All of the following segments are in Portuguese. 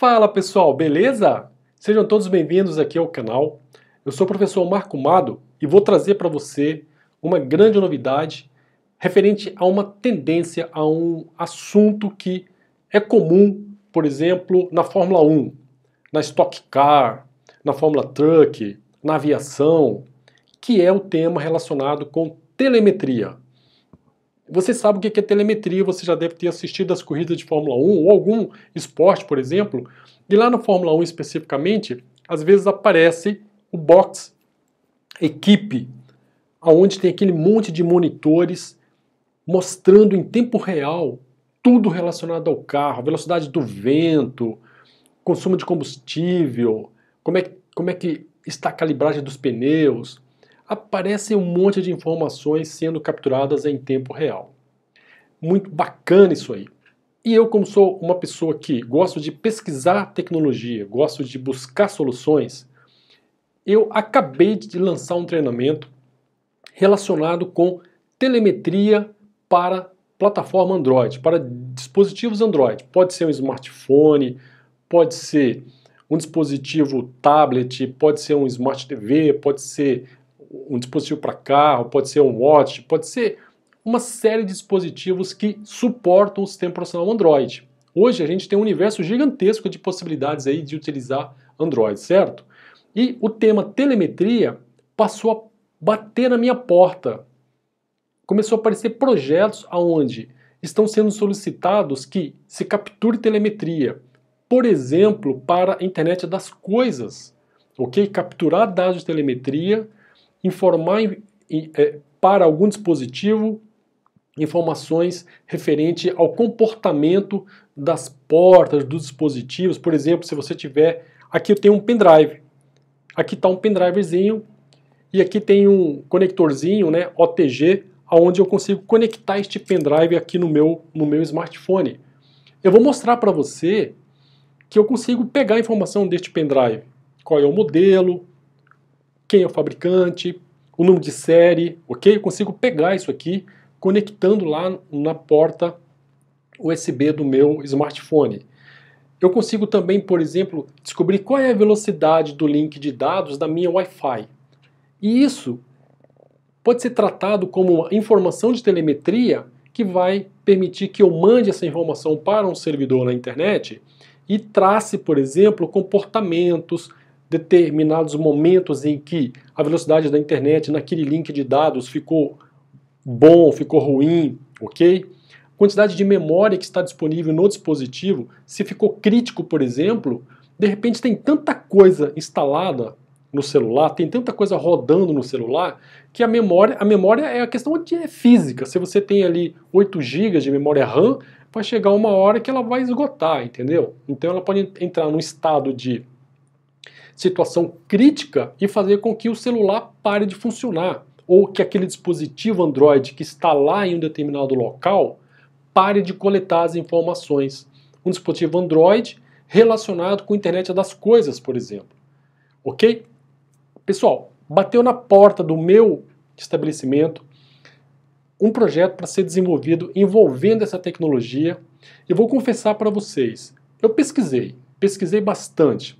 Fala pessoal, beleza? Sejam todos bem-vindos aqui ao canal. Eu sou o professor Marco Mado e vou trazer para você uma grande novidade referente a uma tendência, a um assunto que é comum, por exemplo, na Fórmula 1, na Stock Car, na Fórmula Truck, na aviação, que é o tema relacionado com telemetria. Você sabe o que é telemetria, você já deve ter assistido as corridas de Fórmula 1 ou algum esporte, por exemplo. E lá no Fórmula 1 especificamente, às vezes aparece o box equipe, aonde tem aquele monte de monitores mostrando em tempo real tudo relacionado ao carro, velocidade do vento, consumo de combustível, como é, como é que está a calibragem dos pneus, aparecem um monte de informações sendo capturadas em tempo real. Muito bacana isso aí. E eu, como sou uma pessoa que gosto de pesquisar tecnologia, gosto de buscar soluções, eu acabei de lançar um treinamento relacionado com telemetria para plataforma Android, para dispositivos Android. Pode ser um smartphone, pode ser um dispositivo tablet, pode ser um smart TV, pode ser um dispositivo para carro, pode ser um watch, pode ser uma série de dispositivos que suportam o sistema operacional Android. Hoje a gente tem um universo gigantesco de possibilidades aí de utilizar Android, certo? E o tema telemetria passou a bater na minha porta. Começou a aparecer projetos aonde estão sendo solicitados que se capture telemetria, por exemplo, para a internet das coisas, ok? Capturar dados de telemetria informar é, para algum dispositivo informações referente ao comportamento das portas, dos dispositivos. Por exemplo, se você tiver. Aqui eu tenho um pendrive. Aqui está um pendrivezinho. E aqui tem um conectorzinho, né, OTG, aonde eu consigo conectar este pendrive aqui no meu, no meu smartphone. Eu vou mostrar para você que eu consigo pegar a informação deste pendrive. Qual é o modelo, quem é o fabricante, o número de série, ok? Eu consigo pegar isso aqui conectando lá na porta USB do meu smartphone. Eu consigo também, por exemplo, descobrir qual é a velocidade do link de dados da minha Wi-Fi. E isso pode ser tratado como uma informação de telemetria que vai permitir que eu mande essa informação para um servidor na internet e trace, por exemplo, comportamentos, determinados momentos em que a velocidade da internet naquele link de dados ficou bom, ficou ruim, ok? Quantidade de memória que está disponível no dispositivo, se ficou crítico, por exemplo, de repente tem tanta coisa instalada no celular, tem tanta coisa rodando no celular, que a memória, a memória é a questão de é física. Se você tem ali 8 GB de memória RAM, vai chegar uma hora que ela vai esgotar, entendeu? Então ela pode entrar num estado de situação crítica e fazer com que o celular pare de funcionar, ou que aquele dispositivo Android que está lá em um determinado local pare de coletar as informações. Um dispositivo Android relacionado com a internet das coisas, por exemplo. Ok? Pessoal, bateu na porta do meu estabelecimento um projeto para ser desenvolvido envolvendo essa tecnologia. E vou confessar para vocês, eu pesquisei, pesquisei bastante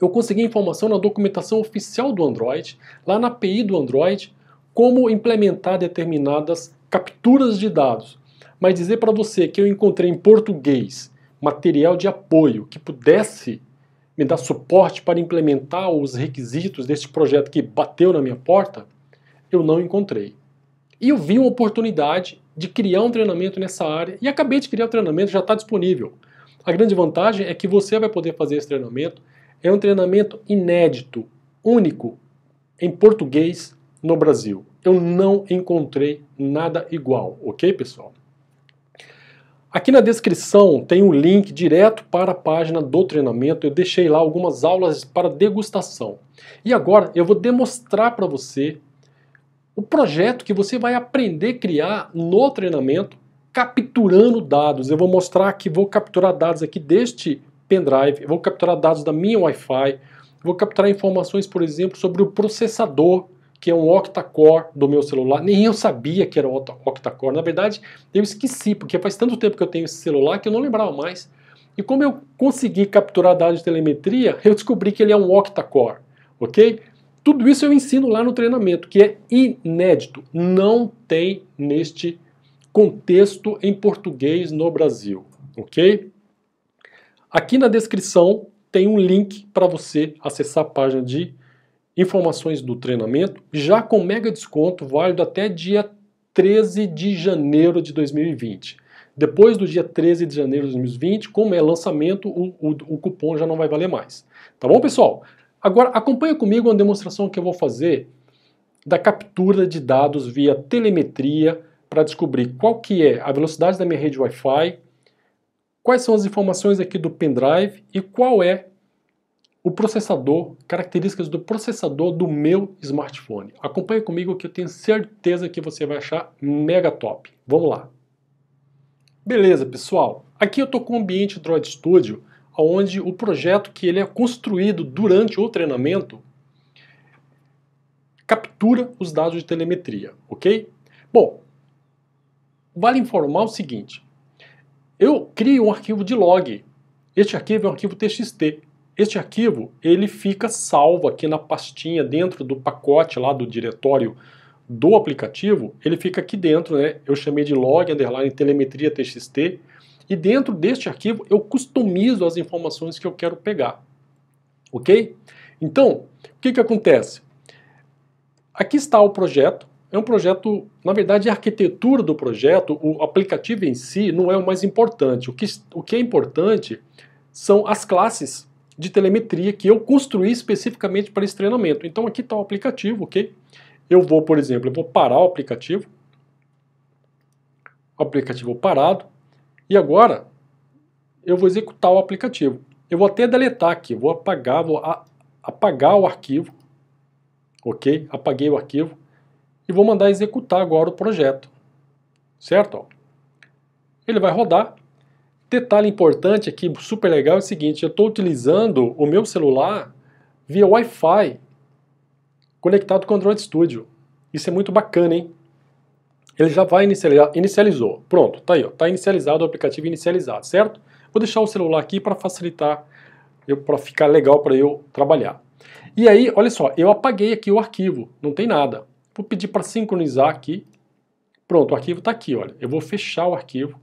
eu consegui informação na documentação oficial do Android, lá na API do Android, como implementar determinadas capturas de dados. Mas dizer para você que eu encontrei em português material de apoio que pudesse me dar suporte para implementar os requisitos deste projeto que bateu na minha porta, eu não encontrei. E eu vi uma oportunidade de criar um treinamento nessa área e acabei de criar o treinamento, já está disponível. A grande vantagem é que você vai poder fazer esse treinamento é um treinamento inédito, único, em português no Brasil. Eu não encontrei nada igual, ok, pessoal? Aqui na descrição tem um link direto para a página do treinamento. Eu deixei lá algumas aulas para degustação. E agora eu vou demonstrar para você o projeto que você vai aprender a criar no treinamento capturando dados. Eu vou mostrar que vou capturar dados aqui deste pendrive, eu vou capturar dados da minha Wi-Fi, vou capturar informações, por exemplo, sobre o processador, que é um octa-core do meu celular. Nem eu sabia que era octa-core. Na verdade, eu esqueci, porque faz tanto tempo que eu tenho esse celular que eu não lembrava mais. E como eu consegui capturar dados de telemetria, eu descobri que ele é um octa-core, ok? Tudo isso eu ensino lá no treinamento, que é inédito, não tem neste contexto em português no Brasil, ok? Aqui na descrição tem um link para você acessar a página de informações do treinamento, já com mega desconto, válido até dia 13 de janeiro de 2020. Depois do dia 13 de janeiro de 2020, como é lançamento, o, o, o cupom já não vai valer mais. Tá bom, pessoal? Agora, acompanha comigo uma demonstração que eu vou fazer da captura de dados via telemetria para descobrir qual que é a velocidade da minha rede Wi-Fi, quais são as informações aqui do pendrive e qual é o processador, características do processador do meu smartphone. Acompanhe comigo que eu tenho certeza que você vai achar mega top. Vamos lá. Beleza, pessoal. Aqui eu estou com o ambiente Droid Studio, onde o projeto que ele é construído durante o treinamento captura os dados de telemetria, ok? Bom, vale informar o seguinte, eu crio um arquivo de log. Este arquivo é um arquivo txt. Este arquivo ele fica salvo aqui na pastinha dentro do pacote lá do diretório do aplicativo, ele fica aqui dentro, né? Eu chamei de log underline telemetria txt e dentro deste arquivo eu customizo as informações que eu quero pegar. OK? Então, o que que acontece? Aqui está o projeto é um projeto, na verdade, a arquitetura do projeto, o aplicativo em si, não é o mais importante. O que, o que é importante são as classes de telemetria que eu construí especificamente para esse treinamento. Então aqui está o aplicativo, ok? Eu vou, por exemplo, eu vou parar o aplicativo. O aplicativo parado. E agora eu vou executar o aplicativo. Eu vou até deletar aqui, vou apagar, vou apagar o arquivo. Ok? Apaguei o arquivo e vou mandar executar agora o projeto. Certo? Ele vai rodar. Detalhe importante aqui, super legal, é o seguinte, eu estou utilizando o meu celular via Wi-Fi conectado com o Android Studio. Isso é muito bacana, hein? Ele já vai inicializar, inicializou. Pronto, tá aí, ó, tá inicializado o aplicativo inicializado, certo? Vou deixar o celular aqui para facilitar, para ficar legal para eu trabalhar. E aí, olha só, eu apaguei aqui o arquivo, não tem nada. Vou pedir para sincronizar aqui. Pronto, o arquivo está aqui, olha. Eu vou fechar o arquivo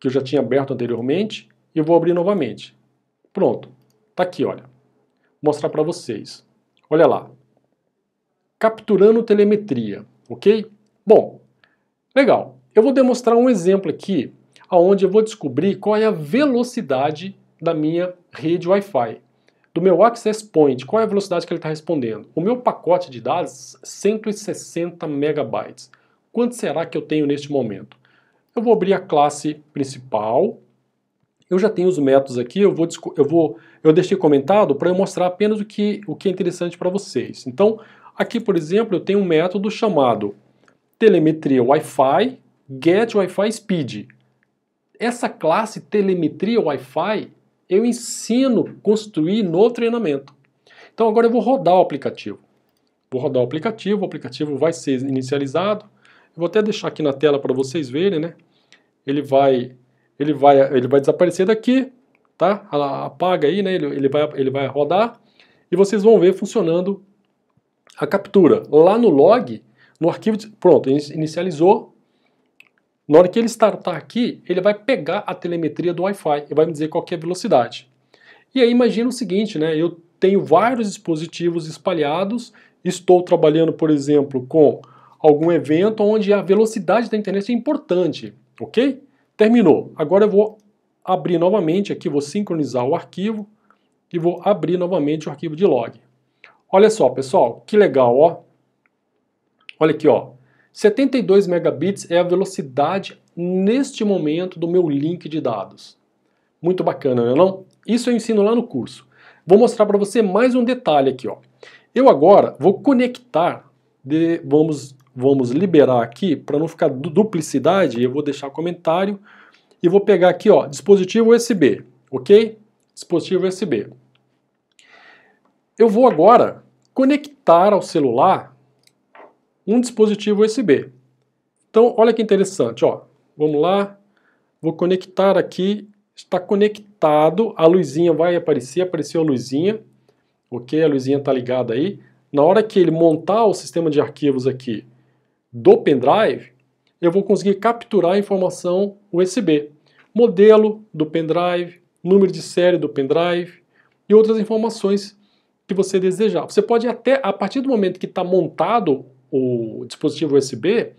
que eu já tinha aberto anteriormente e eu vou abrir novamente. Pronto, está aqui, olha. Vou mostrar para vocês. Olha lá. Capturando telemetria, ok? Bom, legal. Eu vou demonstrar um exemplo aqui, onde eu vou descobrir qual é a velocidade da minha rede Wi-Fi do meu Access Point, qual é a velocidade que ele está respondendo? O meu pacote de dados, 160 megabytes. Quanto será que eu tenho neste momento? Eu vou abrir a classe principal. Eu já tenho os métodos aqui, eu vou eu vou eu deixei comentado para eu mostrar apenas o que o que é interessante para vocês. Então, aqui, por exemplo, eu tenho um método chamado telemetria Wi-Fi get Wi-Fi speed. Essa classe telemetria Wi-Fi eu ensino construir no treinamento. Então agora eu vou rodar o aplicativo. Vou rodar o aplicativo, o aplicativo vai ser inicializado. Eu vou até deixar aqui na tela para vocês verem, né? Ele vai, ele vai, ele vai desaparecer daqui, tá? Apaga aí, né? Ele, ele, vai, ele vai rodar e vocês vão ver funcionando a captura. Lá no log, no arquivo, de, pronto, inicializou na hora que ele startar aqui, ele vai pegar a telemetria do Wi-Fi e vai me dizer qual é a velocidade. E aí imagina o seguinte, né? Eu tenho vários dispositivos espalhados, estou trabalhando, por exemplo, com algum evento onde a velocidade da internet é importante, ok? Terminou. Agora eu vou abrir novamente aqui, vou sincronizar o arquivo e vou abrir novamente o arquivo de log. Olha só, pessoal, que legal, ó. Olha aqui, ó. 72 megabits é a velocidade neste momento do meu link de dados. Muito bacana, não é não? Isso eu ensino lá no curso. Vou mostrar para você mais um detalhe aqui, ó. Eu agora vou conectar, de, vamos, vamos liberar aqui para não ficar du duplicidade, eu vou deixar comentário e vou pegar aqui, ó, dispositivo USB, ok? Dispositivo USB. Eu vou agora conectar ao celular um dispositivo USB. Então, olha que interessante, ó. Vamos lá, vou conectar aqui, está conectado, a luzinha vai aparecer, apareceu a luzinha, ok? A luzinha está ligada aí. Na hora que ele montar o sistema de arquivos aqui do pendrive, eu vou conseguir capturar a informação USB. Modelo do pendrive, número de série do pendrive e outras informações que você desejar. Você pode até, a partir do momento que está montado o dispositivo USB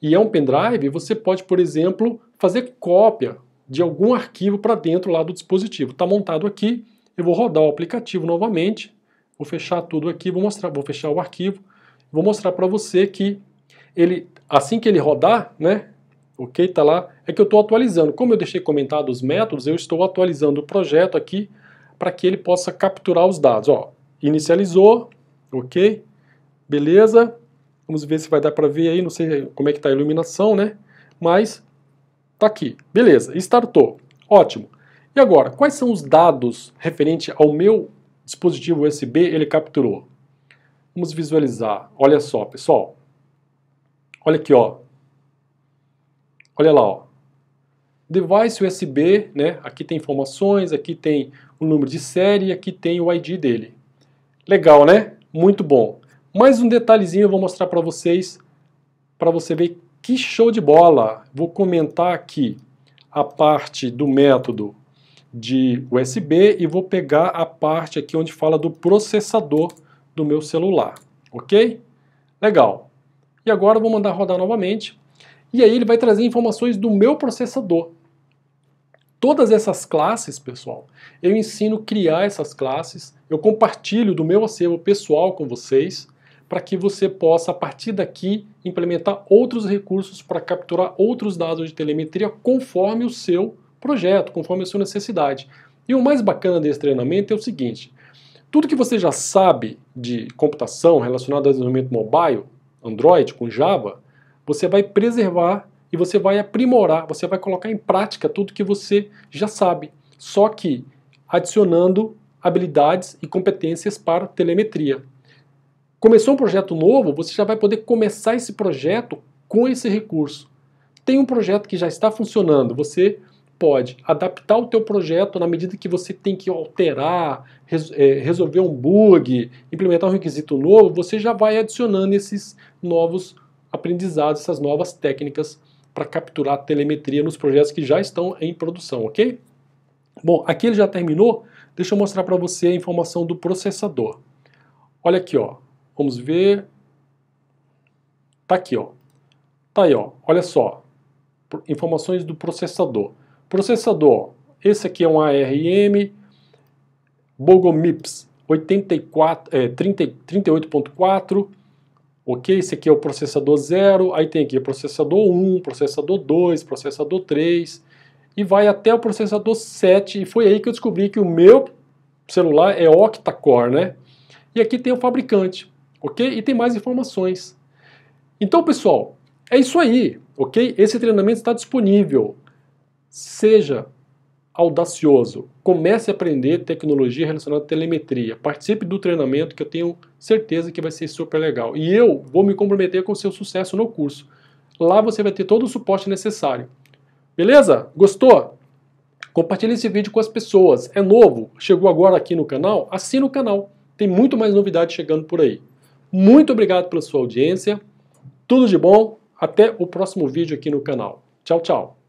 e é um pendrive, você pode, por exemplo, fazer cópia de algum arquivo para dentro lá do dispositivo. Está montado aqui, eu vou rodar o aplicativo novamente, vou fechar tudo aqui, vou mostrar, vou fechar o arquivo, vou mostrar para você que ele, assim que ele rodar, né, ok, está lá, é que eu estou atualizando. Como eu deixei comentado os métodos, eu estou atualizando o projeto aqui para que ele possa capturar os dados. Ó, inicializou, ok, beleza, Vamos ver se vai dar para ver aí, não sei como é que está a iluminação, né? Mas tá aqui. Beleza, startou. Ótimo. E agora, quais são os dados referente ao meu dispositivo USB ele capturou? Vamos visualizar. Olha só, pessoal. Olha aqui, ó. Olha lá, ó. Device USB, né? Aqui tem informações, aqui tem o número de série, aqui tem o ID dele. Legal, né? Muito bom. Mais um detalhezinho eu vou mostrar para vocês, para você ver que show de bola. Vou comentar aqui a parte do método de USB e vou pegar a parte aqui onde fala do processador do meu celular, ok? Legal. E agora eu vou mandar rodar novamente e aí ele vai trazer informações do meu processador. Todas essas classes, pessoal, eu ensino a criar essas classes, eu compartilho do meu acervo pessoal com vocês, para que você possa, a partir daqui, implementar outros recursos para capturar outros dados de telemetria conforme o seu projeto, conforme a sua necessidade. E o mais bacana desse treinamento é o seguinte: tudo que você já sabe de computação relacionada ao desenvolvimento mobile, Android com Java, você vai preservar e você vai aprimorar, você vai colocar em prática tudo que você já sabe, só que adicionando habilidades e competências para telemetria. Começou um projeto novo, você já vai poder começar esse projeto com esse recurso. Tem um projeto que já está funcionando, você pode adaptar o teu projeto na medida que você tem que alterar, eh, resolver um bug, implementar um requisito novo, você já vai adicionando esses novos aprendizados, essas novas técnicas para capturar a telemetria nos projetos que já estão em produção, ok? Bom, aqui ele já terminou, deixa eu mostrar para você a informação do processador. Olha aqui, ó. Vamos ver. Tá aqui, ó. Tá aí, ó. Olha só. Informações do processador. Processador, esse aqui é um ARM Bogomips 84, é, 38.4, ok? Esse aqui é o processador 0, aí tem aqui processador 1, processador 2, processador 3, e vai até o processador 7, e foi aí que eu descobri que o meu celular é octa-core, né? E aqui tem o fabricante, ok? E tem mais informações. Então, pessoal, é isso aí, ok? Esse treinamento está disponível. Seja audacioso. Comece a aprender tecnologia relacionada à telemetria. Participe do treinamento que eu tenho certeza que vai ser super legal. E eu vou me comprometer com o seu sucesso no curso. Lá você vai ter todo o suporte necessário. Beleza? Gostou? Compartilhe esse vídeo com as pessoas. É novo? Chegou agora aqui no canal? Assina o canal. Tem muito mais novidade chegando por aí. Muito obrigado pela sua audiência. Tudo de bom. Até o próximo vídeo aqui no canal. Tchau, tchau.